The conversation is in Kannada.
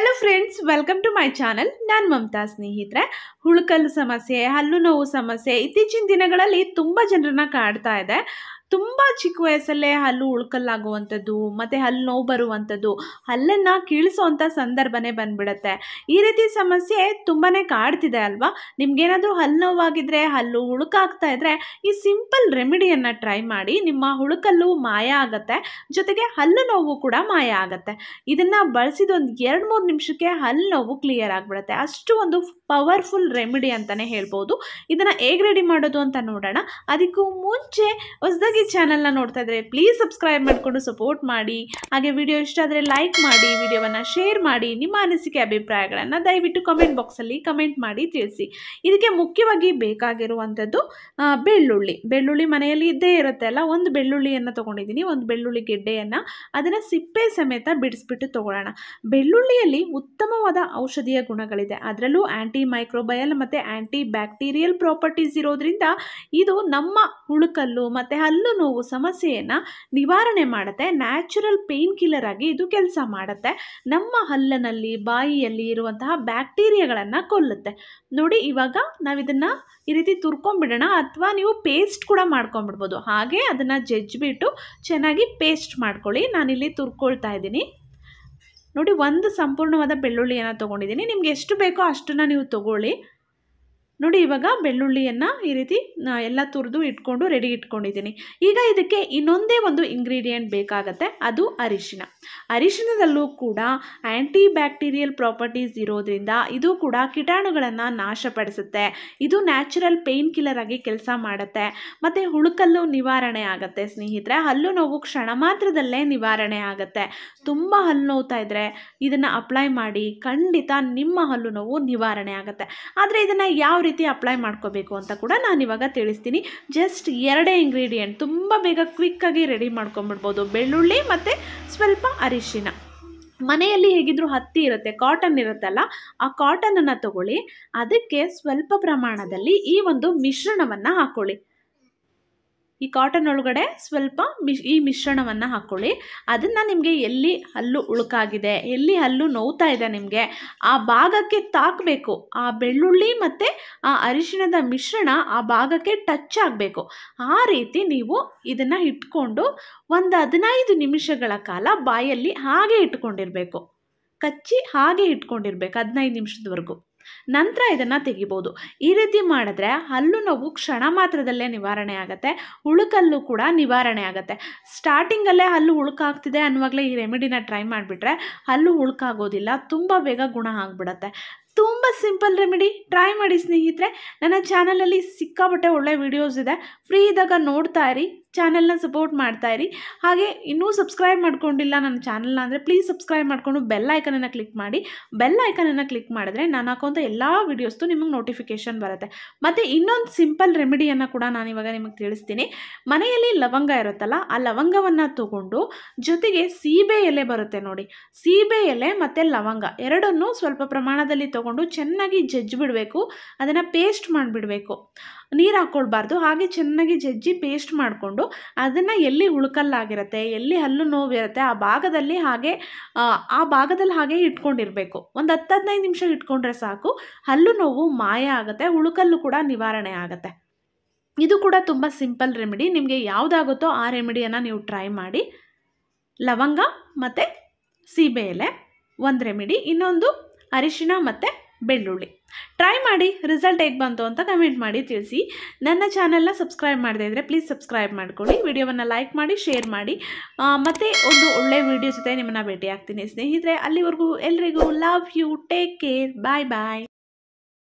hello friends welcome to my channel ನಾನು ಮಮತಾ ಸ್ನೇಹಿತರೆ ಹುಳುಕಲ್ಲು ಸಮಸ್ಯೆ ಹಲ್ಲು ನೋವು ಸಮಸ್ಯೆ ಇತ್ತೀಚಿನ ದಿನಗಳಲ್ಲಿ ತುಂಬ ಜನರನ್ನ ಕಾಡ್ತಾ ಇದೆ ತುಂಬ ಚಿಕ್ಕ ವಯಸ್ಸಲ್ಲೇ ಹಲ್ಲು ಉಳ್ಕಲ್ಲಾಗುವಂಥದ್ದು ಮತ್ತು ಹಲ್ಲು ನೋವು ಬರುವಂಥದ್ದು ಹಲ್ಲನ್ನು ಕೀಳಿಸುವಂಥ ಸಂದರ್ಭನೇ ಬಂದ್ಬಿಡುತ್ತೆ ಈ ರೀತಿ ಸಮಸ್ಯೆ ತುಂಬಾ ಕಾಡ್ತಿದೆ ಅಲ್ವಾ ನಿಮ್ಗೇನಾದರೂ ಹಲ್ಲು ನೋವಾಗಿದ್ರೆ ಹಲ್ಲು ಹುಳುಕಾಗ್ತಾ ಇದ್ದರೆ ಈ ಸಿಂಪಲ್ ರೆಮಿಡಿಯನ್ನು ಟ್ರೈ ಮಾಡಿ ನಿಮ್ಮ ಹುಳುಕಲ್ಲು ಮಾಯ ಆಗುತ್ತೆ ಜೊತೆಗೆ ಹಲ್ಲು ನೋವು ಕೂಡ ಮಾಯ ಆಗುತ್ತೆ ಇದನ್ನು ಬಳಸಿದೊಂದು ಎರಡು ಮೂರು ನಿಮಿಷಕ್ಕೆ ಹಲ್ಲು ನೋವು ಕ್ಲಿಯರ್ ಆಗಿಬಿಡುತ್ತೆ ಅಷ್ಟು ಒಂದು ಪವರ್ಫುಲ್ ರೆಮಿಡಿ ಅಂತಲೇ ಹೇಳ್ಬೋದು ಇದನ್ನು ಹೇಗೆ ರೆಡಿ ಮಾಡೋದು ಅಂತ ನೋಡೋಣ ಅದಕ್ಕೂ ಮುಂಚೆ ಹೊಸದಾಗಿ ಈ ಚಾನಲ್ನ ನೋಡ್ತಾ ಇದ್ರೆ ಪ್ಲೀಸ್ ಸಬ್ಸ್ಕ್ರೈಬ್ ಮಾಡಿಕೊಂಡು ಸಪೋರ್ಟ್ ಮಾಡಿ ಹಾಗೆ ವಿಡಿಯೋ ಇಷ್ಟ ಆದರೆ ಲೈಕ್ ಮಾಡಿ ವಿಡಿಯೋವನ್ನು ಶೇರ್ ಮಾಡಿ ನಿಮ್ಮ ಅನಿಸಿಕೆ ಅಭಿಪ್ರಾಯಗಳನ್ನು ದಯವಿಟ್ಟು ಕಮೆಂಟ್ ಬಾಕ್ಸಲ್ಲಿ ಕಮೆಂಟ್ ಮಾಡಿ ತಿಳಿಸಿ ಇದಕ್ಕೆ ಮುಖ್ಯವಾಗಿ ಬೇಕಾಗಿರುವಂಥದ್ದು ಬೆಳ್ಳುಳ್ಳಿ ಬೆಳ್ಳುಳ್ಳಿ ಮನೆಯಲ್ಲಿ ಇದ್ದೇ ಇರುತ್ತೆ ಅಲ್ಲ ಒಂದು ಬೆಳ್ಳುಳ್ಳಿಯನ್ನು ತೊಗೊಂಡಿದ್ದೀನಿ ಒಂದು ಬೆಳ್ಳುಳ್ಳಿ ಗೆಡ್ಡೆಯನ್ನು ಅದನ್ನು ಸಿಪ್ಪೆ ಸಮೇತ ಬಿಡಿಸ್ಬಿಟ್ಟು ತೊಗೊಳ್ಳೋಣ ಬೆಳ್ಳುಳ್ಳಿಯಲ್ಲಿ ಉತ್ತಮವಾದ ಔಷಧೀಯ ಗುಣಗಳಿದೆ ಅದರಲ್ಲೂ ಆ್ಯಂಟಿ ಮೈಕ್ರೋಬಯಲ್ ಮತ್ತು ಆ್ಯಂಟಿ ಬ್ಯಾಕ್ಟೀರಿಯಲ್ ಪ್ರಾಪರ್ಟೀಸ್ ಇರೋದ್ರಿಂದ ಇದು ನಮ್ಮ ಹುಳುಕಲ್ಲು ಮತ್ತು ಹಲ್ಲು ನೋವು ಸಮಸ್ಯೆಯನ್ನು ನಿವಾರಣೆ ಮಾಡುತ್ತೆ ನ್ಯಾಚುರಲ್ ಪೇಯ್ನ್ ಕಿಲ್ಲರ್ ಆಗಿ ಇದು ಕೆಲಸ ಮಾಡುತ್ತೆ ನಮ್ಮ ಹಲ್ಲನಲ್ಲಿ ಬಾಯಿಯಲ್ಲಿ ಇರುವಂತಹ ಬ್ಯಾಕ್ಟೀರಿಯಾಗಳನ್ನು ಕೊಲ್ಲುತ್ತೆ ನೋಡಿ ಇವಾಗ ನಾವು ಇದನ್ನು ಈ ರೀತಿ ತುರ್ಕೊಂಡ್ಬಿಡೋಣ ಅಥವಾ ನೀವು ಪೇಸ್ಟ್ ಕೂಡ ಮಾಡ್ಕೊಂಬಿಡ್ಬೋದು ಹಾಗೆ ಅದನ್ನು ಜಜ್ಜಿಬಿಟ್ಟು ಚೆನ್ನಾಗಿ ಪೇಸ್ಟ್ ಮಾಡ್ಕೊಳ್ಳಿ ನಾನಿಲ್ಲಿ ತುರ್ಕೊಳ್ತಾ ಇದ್ದೀನಿ ನೋಡಿ ಒಂದು ಸಂಪೂರ್ಣವಾದ ಬೆಳ್ಳುಳ್ಳಿಯನ್ನು ತೊಗೊಂಡಿದ್ದೀನಿ ನಿಮ್ಗೆ ಎಷ್ಟು ಬೇಕೋ ಅಷ್ಟನ್ನು ನೀವು ತೊಗೊಳ್ಳಿ ನೋಡಿ ಇವಾಗ ಬೆಳ್ಳುಳ್ಳಿಯನ್ನು ಈ ರೀತಿ ಎಲ್ಲ ತುರಿದು ಇಟ್ಕೊಂಡು ರೆಡಿ ಇಟ್ಕೊಂಡಿದ್ದೀನಿ ಈಗ ಇದಕ್ಕೆ ಇನ್ನೊಂದೇ ಒಂದು ಇಂಗ್ರೀಡಿಯೆಂಟ್ ಬೇಕಾಗತ್ತೆ ಅದು ಅರಿಶಿನ ಅರಿಶಿನದಲ್ಲೂ ಕೂಡ ಆ್ಯಂಟಿ ಬ್ಯಾಕ್ಟೀರಿಯಲ್ ಪ್ರಾಪರ್ಟೀಸ್ ಇರೋದ್ರಿಂದ ಇದು ಕೂಡ ಕೀಟಾಣುಗಳನ್ನು ನಾಶಪಡಿಸುತ್ತೆ ಇದು ನ್ಯಾಚುರಲ್ ಪೇಯ್ನ್ ಕಿಲ್ಲರ್ ಆಗಿ ಕೆಲಸ ಮಾಡುತ್ತೆ ಮತ್ತು ಹುಳುಕಲ್ಲು ನಿವಾರಣೆ ಆಗುತ್ತೆ ಸ್ನೇಹಿತರೆ ಹಲ್ಲು ನೋವು ಕ್ಷಣ ಮಾತ್ರದಲ್ಲೇ ನಿವಾರಣೆ ಆಗುತ್ತೆ ತುಂಬ ಹಲ್ಲು ನೋವ್ತಾ ಇದ್ದರೆ ಇದನ್ನು ಅಪ್ಲೈ ಮಾಡಿ ಖಂಡಿತ ನಿಮ್ಮ ಹಲ್ಲು ನೋವು ನಿವಾರಣೆ ಆಗುತ್ತೆ ಆದರೆ ಇದನ್ನು ಯಾವ ರೀತಿ ಅಪ್ಲೈ ಮಾಡ್ಕೋಬೇಕು ಅಂತ ಕೂಡ ನಾನು ಇವಾಗ ತಿಳಿಸ್ತೀನಿ ಜಸ್ಟ್ ಎರಡೇ ಇಂಗ್ರೀಡಿಯೆಂಟ್ ತುಂಬ ಬೇಗ ಕ್ವಿಕ್ಕಾಗಿ ರೆಡಿ ಮಾಡ್ಕೊಂಬಿಡ್ಬೋದು ಬೆಳ್ಳುಳ್ಳಿ ಮತ್ತು ಸ್ವಲ್ಪ ಅರಿಶಿನ ಮನೆಯಲ್ಲಿ ಹೇಗಿದ್ದರೂ ಹತ್ತಿ ಇರುತ್ತೆ ಕಾಟನ್ ಇರುತ್ತಲ್ಲ ಆ ಕಾಟನನ್ನು ತಗೊಳ್ಳಿ ಅದಕ್ಕೆ ಸ್ವಲ್ಪ ಪ್ರಮಾಣದಲ್ಲಿ ಈ ಒಂದು ಮಿಶ್ರಣವನ್ನು ಹಾಕ್ಕೊಳ್ಳಿ ಈ ಕಾಟನ್ ಒಳಗಡೆ ಸ್ವಲ್ಪ ಮಿಶ್ ಈ ಮಿಶ್ರಣವನ್ನು ಹಾಕ್ಕೊಳ್ಳಿ ಅದನ್ನು ನಿಮಗೆ ಎಲ್ಲಿ ಹಲ್ಲು ಉಳುಕಾಗಿದೆ ಎಲ್ಲಿ ಹಲ್ಲು ನೋವ್ತಾ ಇದೆ ನಿಮಗೆ ಆ ಭಾಗಕ್ಕೆ ತಾಕಬೇಕು ಆ ಬೆಳ್ಳುಳ್ಳಿ ಮತ್ತು ಆ ಅರಿಶಿಣದ ಮಿಶ್ರಣ ಆ ಭಾಗಕ್ಕೆ ಟಚ್ ಆಗಬೇಕು ಆ ರೀತಿ ನೀವು ಇದನ್ನು ಇಟ್ಕೊಂಡು ಒಂದು ಹದಿನೈದು ನಿಮಿಷಗಳ ಕಾಲ ಬಾಯಲ್ಲಿ ಹಾಗೆ ಇಟ್ಕೊಂಡಿರಬೇಕು ಕಚ್ಚಿ ಹಾಗೆ ಇಟ್ಕೊಂಡಿರ್ಬೇಕು ಹದಿನೈದು ನಿಮಿಷದವರೆಗೂ ನಂತರ ಇದನ್ನು ತೆಗಿಬೋದು ಈ ರೀತಿ ಮಾಡಿದ್ರೆ ಹಲ್ಲು ನೋವು ಕ್ಷಣ ಮಾತ್ರದಲ್ಲೇ ನಿವಾರಣೆ ಆಗುತ್ತೆ ಉಳುಕಲ್ಲು ಕೂಡ ನಿವಾರಣೆ ಆಗುತ್ತೆ ಸ್ಟಾರ್ಟಿಂಗಲ್ಲೇ ಹಲ್ಲು ಉಳುಕಾಗ್ತಿದೆ ಅನ್ನುವಾಗಲೇ ಈ ರೆಮಿಡಿನ ಟ್ರೈ ಮಾಡಿಬಿಟ್ರೆ ಹಲ್ಲು ಉಳುಕಾಗೋದಿಲ್ಲ ತುಂಬ ಬೇಗ ಗುಣ ಆಗಿಬಿಡತ್ತೆ ತುಂಬ ಸಿಂಪಲ್ ರೆಮಿಡಿ ಟ್ರೈ ಮಾಡಿ ಸ್ನೇಹಿತರೆ ನನ್ನ ಚಾನಲಲ್ಲಿ ಸಿಕ್ಕಾಪಟ್ಟೆ ಒಳ್ಳೆ ವೀಡಿಯೋಸ್ ಇದೆ ಫ್ರೀ ಇದ್ದಾಗ ನೋಡ್ತಾ ಇರಿ ಚಾನಲ್ನ ಸಪೋರ್ಟ್ ಮಾಡ್ತಾ ಇರಿ ಹಾಗೆ ಇನ್ನೂ ಸಬ್ಸ್ಕ್ರೈಬ್ ಮಾಡ್ಕೊಂಡಿಲ್ಲ ನನ್ನ ಚಾನಲ್ನ ಅಂದರೆ ಪ್ಲೀಸ್ ಸಬ್ಸ್ಕ್ರೈಬ್ ಮಾಡಿಕೊಂಡು ಬೆಲ್ ಐಕನನ್ನು ಕ್ಲಿಕ್ ಮಾಡಿ ಬೆಲ್ ಐಕನನ್ನು ಕ್ಲಿಕ್ ಮಾಡಿದ್ರೆ ನಾನು ಹಾಕೋಂಥ ಎಲ್ಲ ವೀಡಿಯೋಸ್ದು ನಿಮಗೆ ನೋಟಿಫಿಕೇಷನ್ ಬರುತ್ತೆ ಮತ್ತು ಇನ್ನೊಂದು ಸಿಂಪಲ್ ರೆಮಿಡಿಯನ್ನು ಕೂಡ ನಾನು ಇವಾಗ ನಿಮಗೆ ತಿಳಿಸ್ತೀನಿ ಮನೆಯಲ್ಲಿ ಲವಂಗ ಇರುತ್ತಲ್ಲ ಆ ಲವಂಗವನ್ನು ತಗೊಂಡು ಜೊತೆಗೆ ಸೀಬೆ ಎಲೆ ಬರುತ್ತೆ ನೋಡಿ ಸೀಬೆ ಎಲೆ ಮತ್ತು ಲವಂಗ ಎರಡನ್ನೂ ಸ್ವಲ್ಪ ಪ್ರಮಾಣದಲ್ಲಿ ತೊಗೊಂಡು ಚೆನ್ನಾಗಿ ಜಜ್ಜಿಬಿಡಬೇಕು ಅದನ್ನು ಪೇಸ್ಟ್ ಮಾಡಿಬಿಡಬೇಕು ನೀರು ಹಾಕ್ಕೊಳ್ಬಾರ್ದು ಹಾಗೆ ಚೆನ್ನಾಗಿ ಜಜ್ಜಿ ಪೇಸ್ಟ್ ಮಾಡಿಕೊಂಡು ಅದನ್ನು ಎಲ್ಲಿ ಉಳ್ಕಲ್ಲಾಗಿರುತ್ತೆ ಎಲ್ಲಿ ಹಲ್ಲು ನೋವಿರುತ್ತೆ ಆ ಭಾಗದಲ್ಲಿ ಹಾಗೆ ಆ ಭಾಗದಲ್ಲಿ ಹಾಗೆ ಇಟ್ಕೊಂಡಿರಬೇಕು ಒಂದು ಹತ್ತು ಹದಿನೈದು ನಿಮಿಷ ಇಟ್ಕೊಂಡ್ರೆ ಸಾಕು ಹಲ್ಲು ನೋವು ಮಾಯ ಆಗುತ್ತೆ ಉಳುಕಲ್ಲು ಕೂಡ ನಿವಾರಣೆ ಆಗುತ್ತೆ ಇದು ಕೂಡ ತುಂಬ ಸಿಂಪಲ್ ರೆಮಿಡಿ ನಿಮಗೆ ಯಾವುದಾಗುತ್ತೋ ಆ ರೆಮಿಡಿಯನ್ನು ನೀವು ಟ್ರೈ ಮಾಡಿ ಲವಂಗ ಮತ್ತು ಸೀಬೆ ಎಲೆ ಒಂದು ರೆಮಿಡಿ ಇನ್ನೊಂದು ಅರಿಶಿಣ ಮತ್ತು ಬೆಳ್ಳುಳ್ಳಿ ಟ್ರೈ ಮಾಡಿ ರಿಸಲ್ಟ್ ಹೇಗೆ ಬಂತು ಅಂತ ಕಮೆಂಟ್ ಮಾಡಿ ತಿಳಿಸಿ ನನ್ನ ಚಾನಲ್ನ ಸಬ್ಸ್ಕ್ರೈಬ್ ಮಾಡದೇ ಇದ್ದರೆ ಪ್ಲೀಸ್ ಸಬ್ಸ್ಕ್ರೈಬ್ ಮಾಡ್ಕೊಳ್ಳಿ ವಿಡಿಯೋವನ್ನು ಲೈಕ್ ಮಾಡಿ ಶೇರ್ ಮಾಡಿ ಮತ್ತು ಒಂದು ಒಳ್ಳೆ ವಿಡಿಯೋ ಜೊತೆ ನಿಮ್ಮನ್ನು ಭೇಟಿ ಆಗ್ತೀನಿ ಸ್ನೇಹಿತರೆ ಅಲ್ಲಿವರೆಗೂ ಎಲ್ರಿಗೂ love you take care bye bye